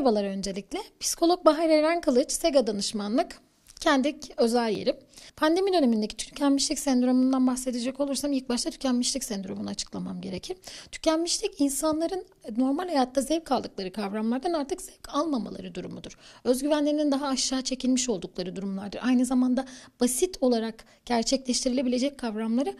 Merhabalar öncelikle. Psikolog Bahar Eren Kılıç, SEGA Danışmanlık, kendi özel yerim. Pandemi dönemindeki tükenmişlik sendromundan bahsedecek olursam ilk başta tükenmişlik sendromunu açıklamam gerekir. Tükenmişlik insanların normal hayatta zevk aldıkları kavramlardan artık zevk almamaları durumudur. Özgüvenlerinin daha aşağı çekilmiş oldukları durumlardır. Aynı zamanda basit olarak gerçekleştirilebilecek kavramları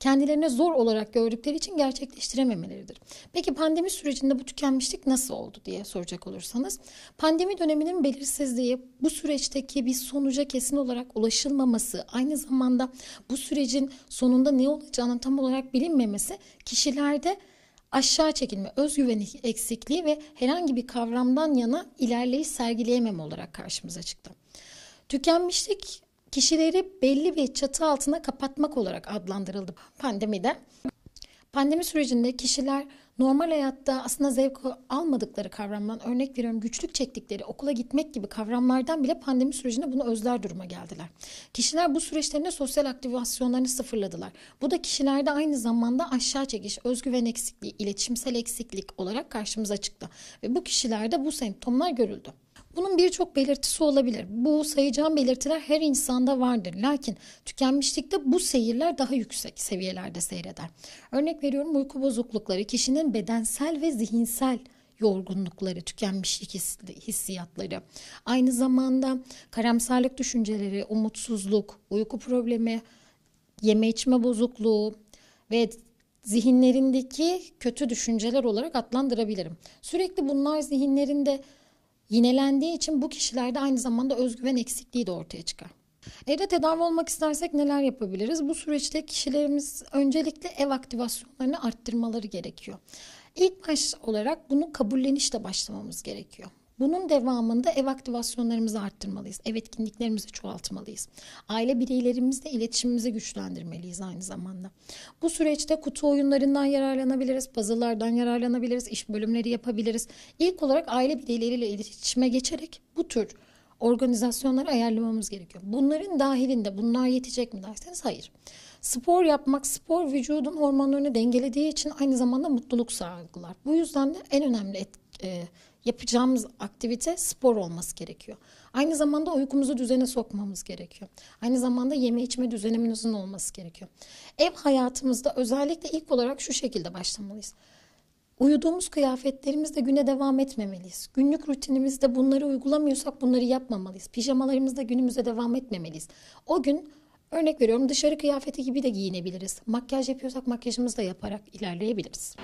kendilerine zor olarak gördükleri için gerçekleştirememeleridir. Peki pandemi sürecinde bu tükenmişlik nasıl oldu diye soracak olursanız pandemi döneminin belirsizliği, bu süreçteki bir sonuca kesin olarak ulaşılmaması, aynı zamanda bu sürecin sonunda ne olacağını tam olarak bilinmemesi kişilerde aşağı çekilme, özgüven eksikliği ve herhangi bir kavramdan yana ilerleyiş sergileyemem olarak karşımıza çıktı. Tükenmişlik kişileri belli bir çatı altına kapatmak olarak adlandırıldı pandemide. Pandemi sürecinde kişiler normal hayatta aslında zevk almadıkları kavramdan örnek veriyorum güçlük çektikleri okula gitmek gibi kavramlardan bile pandemi sürecinde bunu özler duruma geldiler. Kişiler bu süreçlerinde sosyal aktivasyonlarını sıfırladılar. Bu da kişilerde aynı zamanda aşağı çekiş, özgüven eksikliği, iletişimsel eksiklik olarak karşımıza çıktı. Ve bu kişilerde bu semptomlar görüldü. Bunun birçok belirtisi olabilir. Bu sayacağım belirtiler her insanda vardır. Lakin tükenmişlikte bu seyirler daha yüksek seviyelerde seyreder. Örnek veriyorum uyku bozuklukları kişinin bedensel ve zihinsel yorgunlukları, tükenmişlik hissiyatları, aynı zamanda karamsarlık düşünceleri, umutsuzluk, uyku problemi, yeme içme bozukluğu ve zihinlerindeki kötü düşünceler olarak adlandırabilirim. Sürekli bunlar zihinlerinde yinelendiği için bu kişilerde aynı zamanda özgüven eksikliği de ortaya çıkar. Evde tedavi olmak istersek neler yapabiliriz? Bu süreçte kişilerimiz öncelikle ev aktivasyonlarını arttırmaları gerekiyor. İlk baş olarak bunu kabullenişle başlamamız gerekiyor. Bunun devamında ev aktivasyonlarımızı arttırmalıyız. Ev etkinliklerimizi çoğaltmalıyız. Aile bireylerimizle iletişimimizi güçlendirmeliyiz aynı zamanda. Bu süreçte kutu oyunlarından yararlanabiliriz, puzzle'lardan yararlanabiliriz, iş bölümleri yapabiliriz. İlk olarak aile bireyleriyle iletişime geçerek bu tür organizasyonları ayarlamamız gerekiyor. Bunların dahilinde bunlar yetecek mi derseniz hayır. Spor yapmak, spor vücudun hormonlarını dengelediği için aynı zamanda mutluluk sağlar. Bu yüzden de en önemli et, e, yapacağımız aktivite spor olması gerekiyor. Aynı zamanda uykumuzu düzene sokmamız gerekiyor. Aynı zamanda yeme içme düzenimizin olması gerekiyor. Ev hayatımızda özellikle ilk olarak şu şekilde başlamalıyız. Uyuduğumuz kıyafetlerimizle güne devam etmemeliyiz. Günlük rutinimizde bunları uygulamıyorsak bunları yapmamalıyız. Pijamalarımızla günümüze devam etmemeliyiz. O gün örnek veriyorum dışarı kıyafeti gibi de giyinebiliriz. Makyaj yapıyorsak da yaparak ilerleyebiliriz.